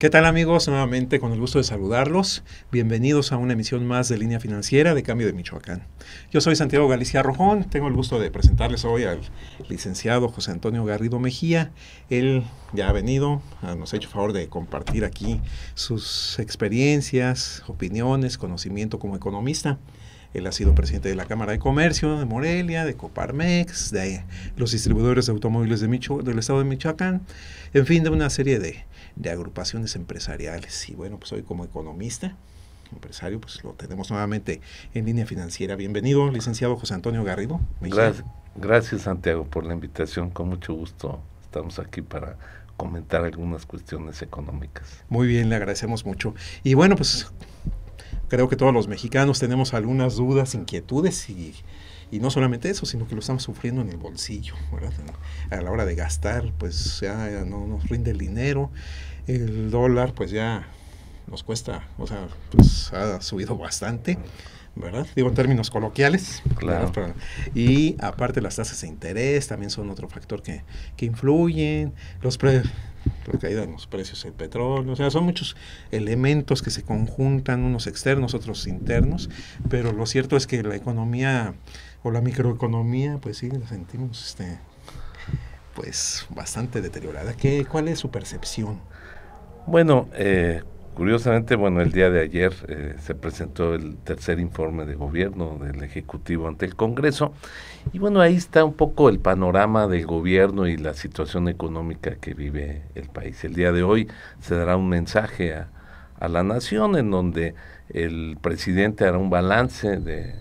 ¿Qué tal amigos? Nuevamente con el gusto de saludarlos. Bienvenidos a una emisión más de Línea Financiera de Cambio de Michoacán. Yo soy Santiago Galicia Rojón. Tengo el gusto de presentarles hoy al licenciado José Antonio Garrido Mejía. Él ya ha venido, ah, nos ha hecho favor de compartir aquí sus experiencias, opiniones, conocimiento como economista. Él ha sido presidente de la Cámara de Comercio de Morelia, de Coparmex, de los distribuidores de automóviles del estado de Michoacán, en fin, de una serie de de agrupaciones empresariales. Y bueno, pues hoy como economista, empresario, pues lo tenemos nuevamente en línea financiera. Bienvenido, licenciado José Antonio Garrido. Gracias, gracias Santiago por la invitación, con mucho gusto estamos aquí para comentar algunas cuestiones económicas. Muy bien, le agradecemos mucho. Y bueno, pues creo que todos los mexicanos tenemos algunas dudas, inquietudes y y no solamente eso, sino que lo estamos sufriendo en el bolsillo, A la hora de gastar, pues ya no nos rinde el dinero, el dólar, pues ya nos cuesta, o sea, pues ha subido bastante, ¿verdad? Digo en términos coloquiales. Claro. y aparte las tasas de interés también son otro factor que, influyen, los la caída en los precios del petróleo, o sea, son muchos elementos que se conjuntan, unos externos, otros internos, pero lo cierto es que la economía o la microeconomía, pues sí, la sentimos este, pues bastante deteriorada. ¿Qué, ¿Cuál es su percepción? Bueno, eh, Curiosamente, bueno, el día de ayer eh, se presentó el tercer informe de gobierno del Ejecutivo ante el Congreso y bueno, ahí está un poco el panorama del gobierno y la situación económica que vive el país. El día de hoy se dará un mensaje a, la nación en donde el presidente hará un balance de,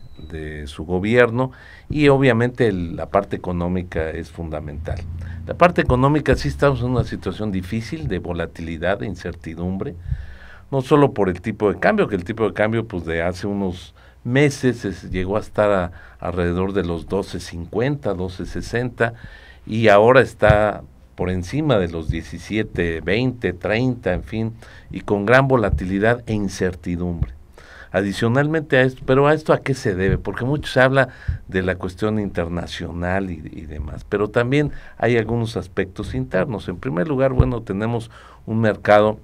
su gobierno y obviamente la parte económica es fundamental. La parte económica sí estamos en una situación difícil de volatilidad, de incertidumbre no solo por el tipo de cambio, que el tipo de cambio pues de hace unos meses llegó a estar alrededor de los 12.50, 12.60 y ahora está por encima de los 17, 20, 30, en fin, y con gran volatilidad e incertidumbre. Adicionalmente a esto, pero a esto a qué se debe, porque mucho se habla de la cuestión internacional y demás, pero también hay algunos aspectos internos. En primer lugar, bueno, tenemos un mercado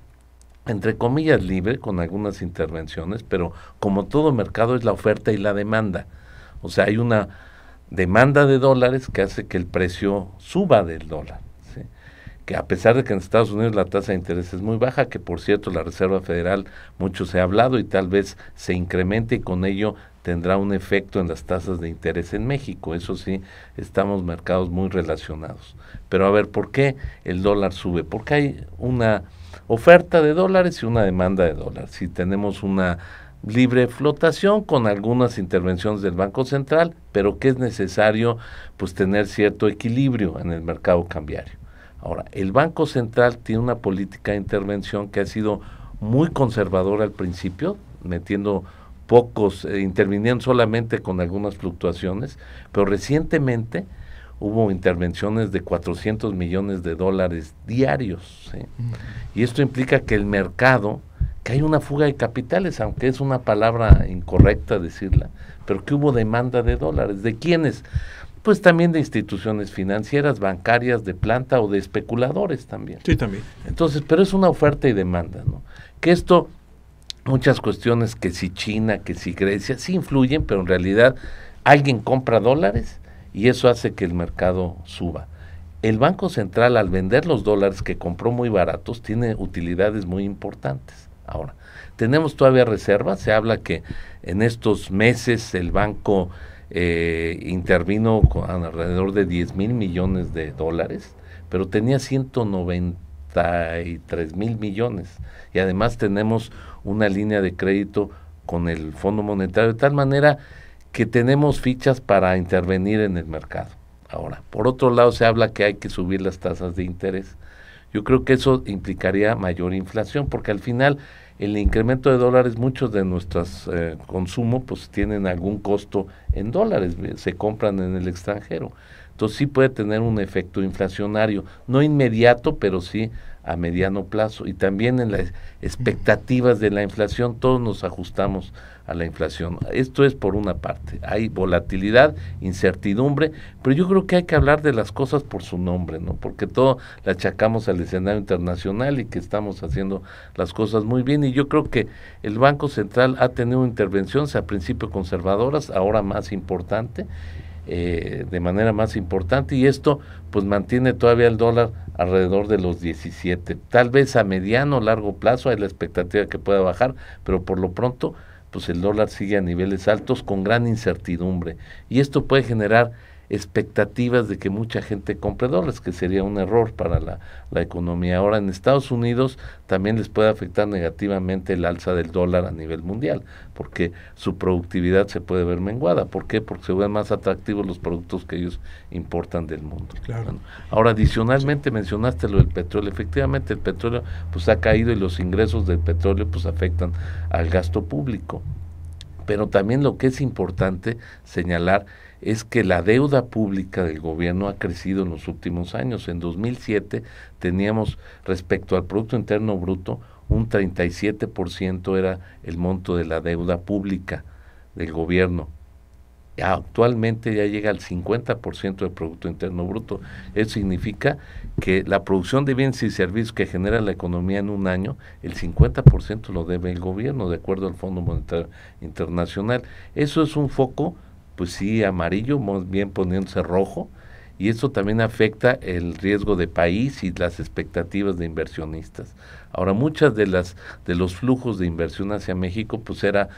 entre comillas, libre con algunas intervenciones, pero como todo mercado es la oferta y la demanda. O sea, hay una demanda de dólares que hace que el precio suba del dólar. Que a pesar de que en Estados Unidos la tasa de interés es muy baja, que por cierto la Reserva Federal mucho se ha hablado y tal vez se incremente y con ello tendrá un efecto en las tasas de interés en México. Eso sí, estamos mercados muy relacionados. Pero a ver, ¿por qué el dólar sube? Porque hay una oferta de dólares y una demanda de dólares. Si tenemos una libre flotación con algunas intervenciones del Banco Central, pero que es necesario pues tener cierto equilibrio en el mercado cambiario. Ahora, el Banco Central tiene una política de intervención que ha sido muy conservadora al principio, metiendo pocos, eh, interviniendo solamente con algunas fluctuaciones, pero recientemente hubo intervenciones de 400 millones de dólares diarios. Y esto implica que el mercado, que hay una fuga de capitales, aunque es una palabra incorrecta decirla, pero que hubo demanda de dólares. ¿De quiénes? Pues también de instituciones financieras, bancarias, de planta o de especuladores también. Sí, también. Entonces, pero es una oferta y demanda, ¿no? Que esto, muchas cuestiones que si China, que si Grecia, sí influyen, pero en realidad alguien compra dólares y eso hace que el mercado suba. El Banco Central al vender los dólares que compró muy baratos tiene utilidades muy importantes. Ahora, tenemos todavía reservas, se habla que en estos meses el banco eh, intervino con alrededor de 10 mil millones de dólares, pero tenía 193 mil millones y además tenemos una línea de crédito con el Fondo Monetario de tal manera que tenemos fichas para intervenir en el mercado. Ahora, por otro lado, se habla que hay que subir las tasas de interés. Yo creo que eso implicaría mayor inflación, porque al final el incremento de dólares, muchos de nuestros eh, consumo, consumos pues tienen algún costo en dólares, se compran en el extranjero. Entonces sí puede tener un efecto inflacionario, no inmediato, pero sí a mediano plazo. Y también en las expectativas de la inflación, todos nos ajustamos a la inflación. Esto es por una parte. Hay volatilidad, incertidumbre, pero yo creo que hay que hablar de las cosas por su nombre, ¿no? Porque todo la achacamos al escenario internacional y que estamos haciendo las cosas muy bien. Y yo creo que el Banco Central ha tenido intervenciones a principio conservadoras, ahora más importante eh, de manera más importante y esto pues mantiene todavía el dólar alrededor de los 17. Tal vez a mediano o largo plazo hay la expectativa que pueda bajar, pero por lo pronto pues el dólar sigue a niveles altos con gran incertidumbre y esto puede generar expectativas de que mucha gente compre dólares, que sería un error para la, economía. Ahora en Estados Unidos también les puede afectar negativamente el alza del dólar a nivel mundial, porque su productividad se puede ver menguada. ¿Por qué? Porque se ven más atractivos los productos que ellos importan del mundo. ahora, adicionalmente mencionaste lo del petróleo. Efectivamente, el petróleo pues ha caído y los ingresos del petróleo pues afectan al gasto público. Pero también lo que es importante señalar es que la deuda pública del gobierno ha crecido en los últimos años. En 2007 teníamos respecto al Producto Interno Bruto un 37% era el monto de la deuda pública del gobierno. actualmente ya llega al 50% del Producto Interno Bruto. Eso significa que la producción de bienes y servicios que genera la economía en un año, el 50% lo debe el gobierno, de acuerdo al Fondo Monetario Internacional. Eso es un foco pues sí, amarillo, más bien poniéndose rojo, y eso también afecta el riesgo de país y las expectativas de inversionistas. Ahora, muchas de las de los flujos de inversión hacia México, pues era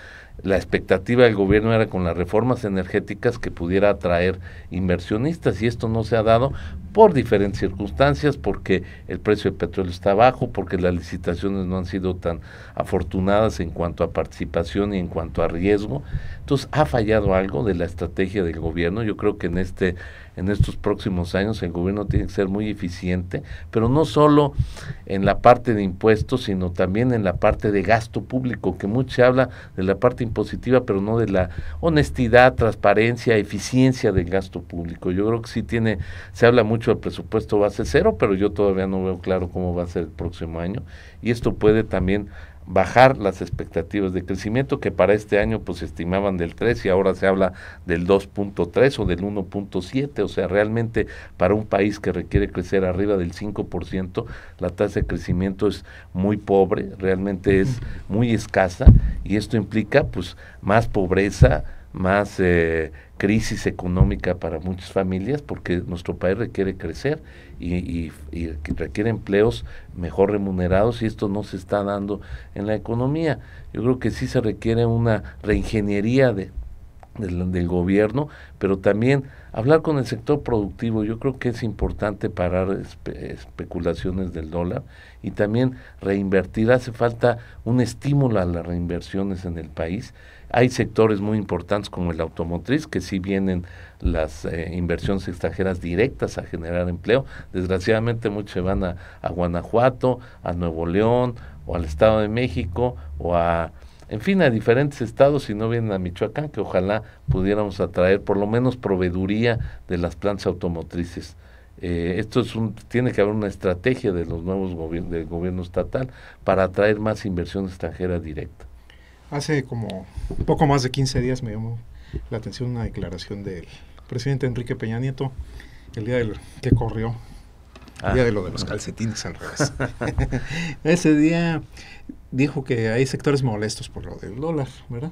la expectativa del gobierno era con las reformas energéticas que pudiera atraer inversionistas y esto no se ha dado por diferentes circunstancias, porque el precio del petróleo está bajo, porque las licitaciones no han sido tan afortunadas en cuanto a participación y en cuanto a riesgo. Entonces ha fallado algo de la estrategia del gobierno. Yo creo que en este en estos próximos años el gobierno tiene que ser muy eficiente, pero no solo en la parte de impuestos sino también en la parte de gasto público, que mucho se habla de la parte impositiva, pero no de la honestidad, transparencia, eficiencia del gasto público. Yo creo que sí tiene, se habla mucho del presupuesto base cero, pero yo todavía no veo claro cómo va a ser el próximo año y esto puede también bajar las expectativas de crecimiento que para este año pues estimaban del 3 y ahora se habla del 2.3 o del 1.7, o sea, realmente para un país que requiere crecer arriba del 5%, la tasa de crecimiento es muy pobre, realmente es muy escasa y esto implica pues más pobreza, más eh, crisis económica para muchas familias porque nuestro país requiere crecer y, requiere empleos mejor remunerados y esto no se está dando en la economía. Yo creo que sí se requiere una reingeniería de, del, gobierno, pero también hablar con el sector productivo. Yo creo que es importante parar especulaciones del dólar y también reinvertir. Hace falta un estímulo a las reinversiones en el país hay sectores muy importantes como el automotriz, que sí vienen las eh, inversiones extranjeras directas a generar empleo. Desgraciadamente muchos se van a, Guanajuato, a Nuevo León o al Estado de México o a en fin, a diferentes estados y no vienen a Michoacán, que ojalá pudiéramos atraer por lo menos proveeduría de las plantas automotrices. Eh, esto es un, tiene que haber una estrategia de los nuevos gobiernos, del gobierno estatal para atraer más inversión extranjera directa. Hace como poco más de 15 días me llamó la atención una declaración del presidente Enrique Peña Nieto el día del que corrió, el día de lo de los ah. calcetines al revés. Ese día dijo que hay sectores molestos por lo del dólar, ¿verdad?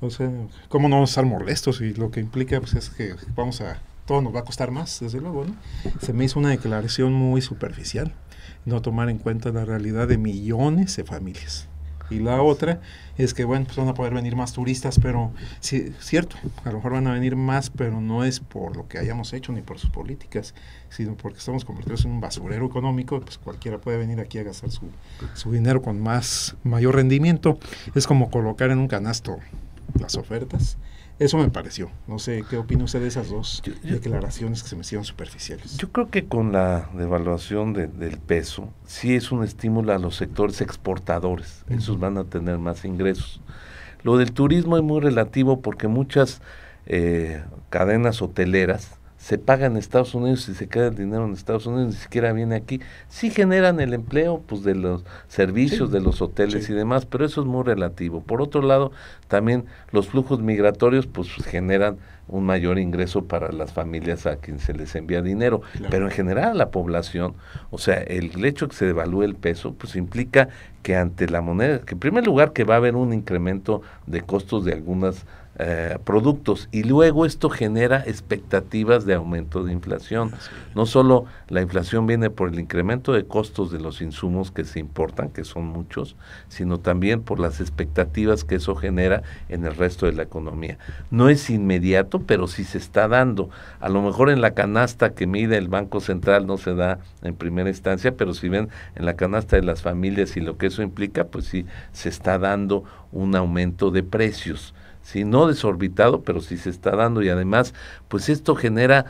O sea, ¿cómo no estar molestos? Y lo que implica pues, es que vamos a, todo nos va a costar más, desde luego, ¿no? Se me hizo una declaración muy superficial, no tomar en cuenta la realidad de millones de familias. Y la otra es que, bueno, pues van a poder venir más turistas, pero sí, cierto, a lo mejor van a venir más, pero no es por lo que hayamos hecho ni por sus políticas, sino porque estamos convertidos en un basurero económico, pues cualquiera puede venir aquí a gastar su, su dinero con más, mayor rendimiento. Es como colocar en un canasto las ofertas eso me pareció. No sé, ¿qué opina usted de esas dos declaraciones que se me hicieron superficiales? Yo creo que con la devaluación del peso, sí es un estímulo a los sectores exportadores. Esos van a tener más ingresos. Lo del turismo es muy relativo porque muchas eh, cadenas hoteleras se paga en Estados Unidos y se queda el dinero en Estados Unidos, ni siquiera viene aquí. Sí generan el empleo pues de los servicios, de los hoteles y demás, pero eso es muy relativo. Por otro lado, también los flujos migratorios pues generan un mayor ingreso para las familias a quien se les envía dinero, pero en general la población, o sea, el hecho que se devalúe el peso, pues implica que ante la moneda, que en primer lugar que va a haber un incremento de costos de algunas eh, productos y luego esto genera expectativas de aumento de inflación. No solo la inflación viene por el incremento de costos de los insumos que se importan, que son muchos, sino también por las expectativas que eso genera en el resto de la economía. No es inmediato, pero sí se está dando. A lo mejor en la canasta que mide el Banco Central no se da en primera instancia, pero si ven en la canasta de las familias y lo que eso implica, pues sí se está dando un aumento de precios si no desorbitado, pero si se está dando y además, pues esto genera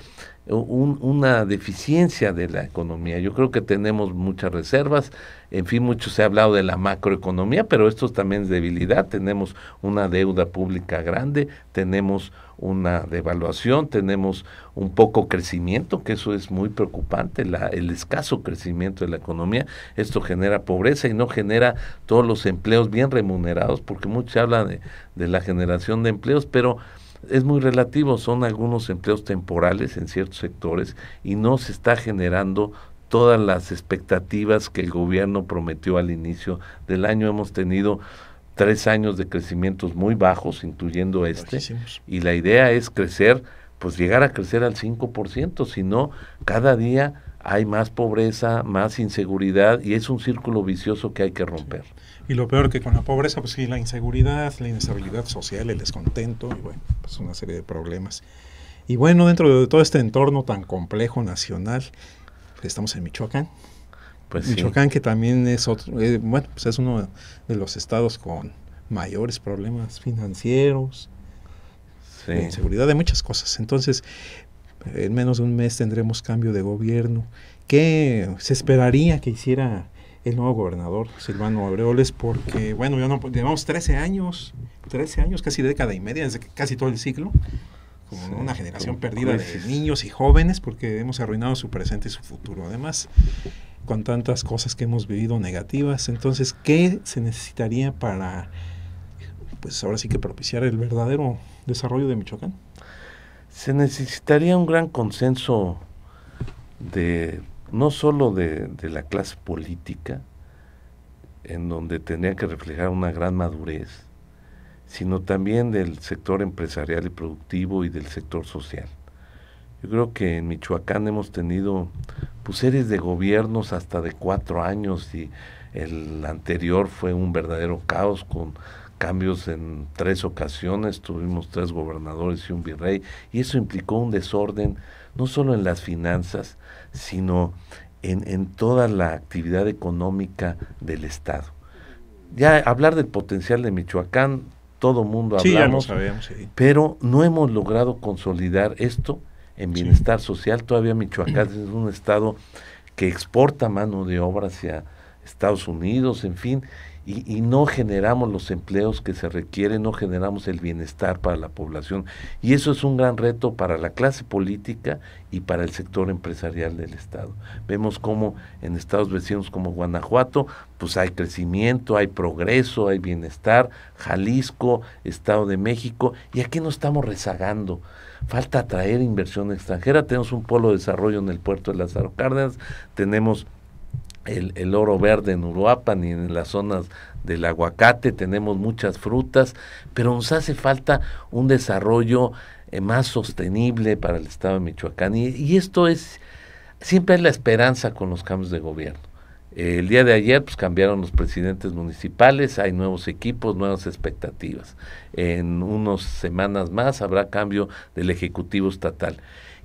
un, una deficiencia de la economía. Yo creo que tenemos muchas reservas, en fin, mucho se ha hablado de la macroeconomía, pero esto también es debilidad, tenemos una deuda pública grande, tenemos una devaluación, tenemos un poco crecimiento, que eso es muy preocupante, la, el escaso crecimiento de la economía, esto genera pobreza y no genera todos los empleos bien remunerados, porque mucho se habla de, de la generación de empleos, pero es muy relativo, son algunos empleos temporales en ciertos sectores y no se está generando todas las expectativas que el gobierno prometió al inicio del año. Hemos tenido tres años de crecimientos muy bajos, incluyendo este, y la idea es crecer, pues llegar a crecer al 5%, si no, cada día hay más pobreza, más inseguridad, y es un círculo vicioso que hay que romper. Y lo peor que con la pobreza, pues sí, la inseguridad, la inestabilidad social, el descontento, y bueno, pues una serie de problemas. Y bueno, dentro de todo este entorno tan complejo nacional, estamos en Michoacán, pues, Michoacán, que también es otro, eh, bueno, pues es uno de los estados con mayores problemas financieros, sí. de seguridad, de muchas cosas. Entonces, en menos de un mes tendremos cambio de gobierno. ¿Qué se esperaría que hiciera el nuevo gobernador Silvano Abreoles, Porque, bueno, ya llevamos 13 años, 13 años, casi década y media, casi todo el ciclo, como una generación perdida de niños y jóvenes porque hemos arruinado su presente y su futuro. Además, con tantas cosas que hemos vivido negativas, entonces, ¿qué se necesitaría para, pues ahora sí que propiciar el verdadero desarrollo de Michoacán? Se necesitaría un gran consenso de no solo de, de la clase política, en donde tendría que reflejar una gran madurez, sino también del sector empresarial y productivo y del sector social. Yo creo que en Michoacán hemos tenido pues, series de gobiernos hasta de cuatro años y el anterior fue un verdadero caos con cambios en tres ocasiones, tuvimos tres gobernadores y un virrey, y eso implicó un desorden no solo en las finanzas, sino en, en toda la actividad económica del Estado. Ya hablar del potencial de Michoacán todo mundo hablamos, pero no hemos logrado consolidar esto en bienestar social. Todavía Michoacán es un estado que exporta mano de obra hacia Estados Unidos, en fin, y, no generamos los empleos que se requieren, no generamos el bienestar para la población. Y eso es un gran reto para la clase política y para el sector empresarial del Estado. Vemos cómo en estados vecinos como Guanajuato, pues hay crecimiento, hay progreso, hay bienestar, Jalisco, Estado de México, y aquí no estamos rezagando falta atraer inversión extranjera. Tenemos un polo de desarrollo en el puerto de Lázaro Cárdenas, tenemos el, oro verde en Uruapan ni en las zonas del aguacate, tenemos muchas frutas, pero nos hace falta un desarrollo eh, más sostenible para el estado de Michoacán. Y, esto es, siempre es la esperanza con los cambios de gobierno. el día de ayer pues, cambiaron los presidentes municipales, hay nuevos equipos, nuevas expectativas. En unas semanas más habrá cambio del Ejecutivo Estatal.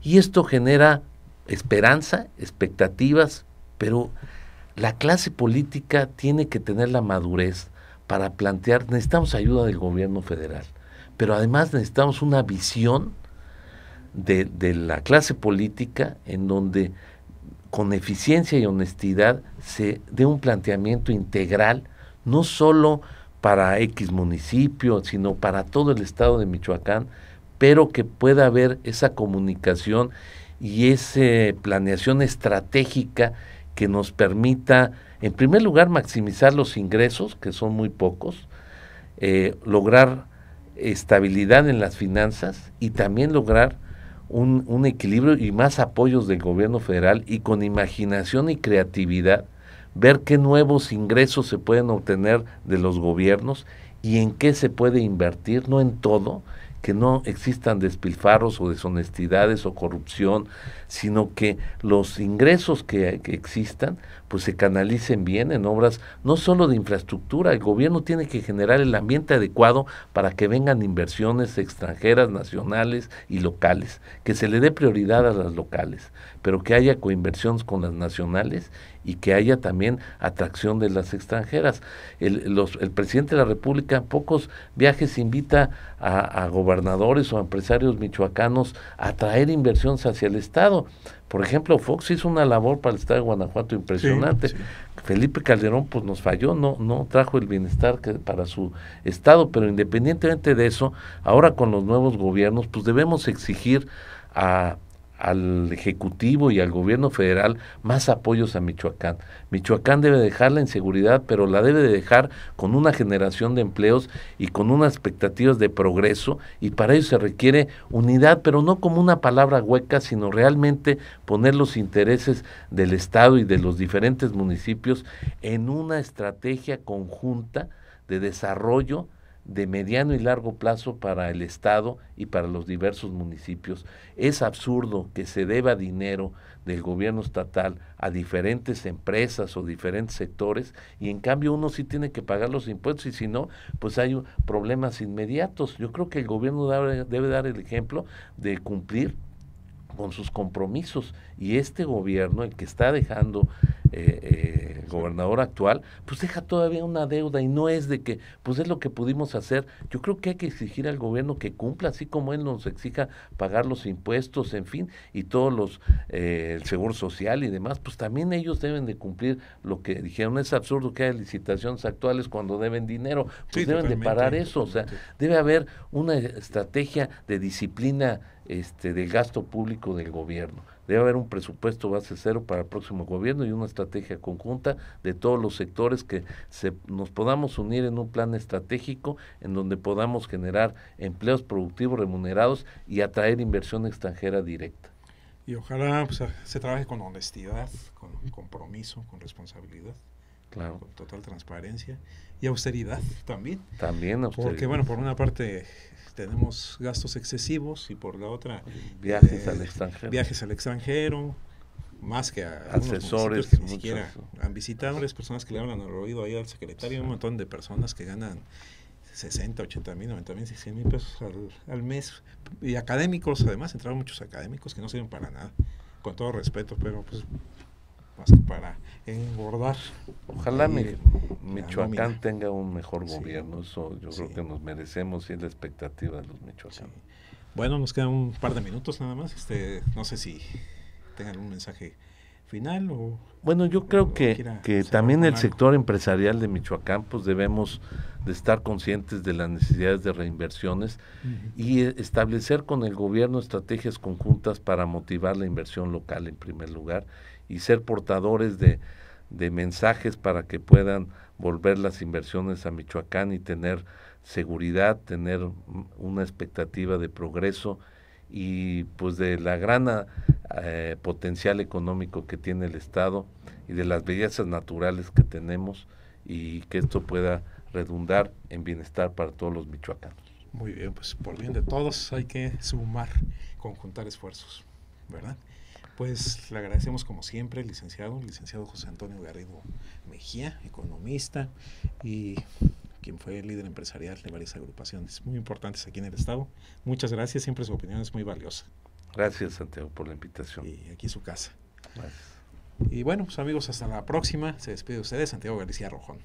Y esto genera esperanza, expectativas, pero la clase política tiene que tener la madurez para plantear, necesitamos ayuda del gobierno federal, pero además necesitamos una visión de, la clase política en donde con eficiencia y honestidad se dé un planteamiento integral, no solo para X municipio, sino para todo el estado de Michoacán, pero que pueda haber esa comunicación y esa planeación estratégica que nos permita, en primer lugar, maximizar los ingresos, que son muy pocos, eh, lograr estabilidad en las finanzas y también lograr un, equilibrio y más apoyos del gobierno federal y con imaginación y creatividad ver qué nuevos ingresos se pueden obtener de los gobiernos y en qué se puede invertir, no en todo, que no existan despilfarros o deshonestidades o corrupción, sino que los ingresos que, existan pues se canalicen bien en obras no solo de infraestructura, el gobierno tiene que generar el ambiente adecuado para que vengan inversiones extranjeras, nacionales y locales, que se le dé prioridad a las locales, pero que haya coinversión con las nacionales y que haya también atracción de las extranjeras. El, presidente de la República en pocos viajes invita a, gobernadores o empresarios michoacanos a traer inversiones hacia el Estado. Por ejemplo, Fox hizo una labor para el Estado de Guanajuato impresionante. Felipe Calderón pues nos falló, no, no trajo el bienestar para su Estado, pero independientemente de eso, ahora con los nuevos gobiernos pues debemos exigir a al Ejecutivo y al Gobierno federal más apoyos a Michoacán. Michoacán debe dejar la inseguridad, pero la debe dejar con una generación de empleos y con unas expectativas de progreso, y para ello se requiere unidad, pero no como una palabra hueca, sino realmente poner los intereses del Estado y de los diferentes municipios en una estrategia conjunta de desarrollo de mediano y largo plazo para el Estado y para los diversos municipios. Es absurdo que se deba dinero del gobierno estatal a diferentes empresas o diferentes sectores y en cambio uno sí tiene que pagar los impuestos y si no, pues hay problemas inmediatos. Yo creo que el gobierno debe dar el ejemplo de cumplir con sus compromisos y este gobierno, el que está dejando eh, eh, gobernador actual, pues deja todavía una deuda y no es de que, pues es lo que pudimos hacer. Yo creo que hay que exigir al gobierno que cumpla, así como él nos exija pagar los impuestos, en fin, y todos los, eh, el seguro social y demás, pues también ellos deben de cumplir lo que dijeron. Es absurdo que haya licitaciones actuales cuando deben dinero, pues deben de parar eso, o sea, debe haber una estrategia de disciplina este, del gasto público del gobierno. Debe haber un presupuesto base cero para el próximo gobierno y una estrategia conjunta de todos los sectores que se, nos podamos unir en un plan estratégico en donde podamos generar empleos productivos remunerados y atraer inversión extranjera directa. Y ojalá pues, se trabaje con honestidad, con compromiso, con responsabilidad. Claro. Con total transparencia y austeridad también. También austeridad. Porque, bueno, por una parte tenemos gastos excesivos y por la otra... Viajes eh, al extranjero. Viajes al extranjero, más que a asesores han visitado, las personas que le hablan al oído ahí al secretario, un montón de personas que ganan 60, 80 mil, 90 mil, 100 mil pesos al, al, mes. Y académicos, además, entraron muchos académicos que no sirven para nada, con todo respeto, pero pues más que para engordar. Ojalá eh, Michoacán tenga un mejor gobierno, eso yo creo que nos merecemos y la expectativa de los michoacanos. Bueno, nos quedan un par de minutos nada más, este, no sé si tengan un mensaje final o... Bueno, yo creo que, que también el sector empresarial de Michoacán, pues debemos de estar conscientes de las necesidades de reinversiones y eh, establecer con el gobierno estrategias conjuntas para motivar la inversión local en primer lugar y ser portadores de, mensajes para que puedan volver las inversiones a Michoacán y tener seguridad, tener una expectativa de progreso y pues de la gran eh, potencial económico que tiene el Estado y de las bellezas naturales que tenemos y que esto pueda redundar en bienestar para todos los michoacanos. Muy bien, pues por bien de todos hay que sumar, conjuntar esfuerzos, ¿verdad? Pues le agradecemos como siempre, licenciado, licenciado José Antonio Garrido Mejía, economista y quien fue líder empresarial de varias agrupaciones muy importantes aquí en el Estado. Muchas gracias, siempre su opinión es muy valiosa. Gracias, Santiago, por la invitación. Y aquí su casa. Y bueno, pues, amigos, hasta la próxima. Se despide de ustedes, Santiago García Rojón.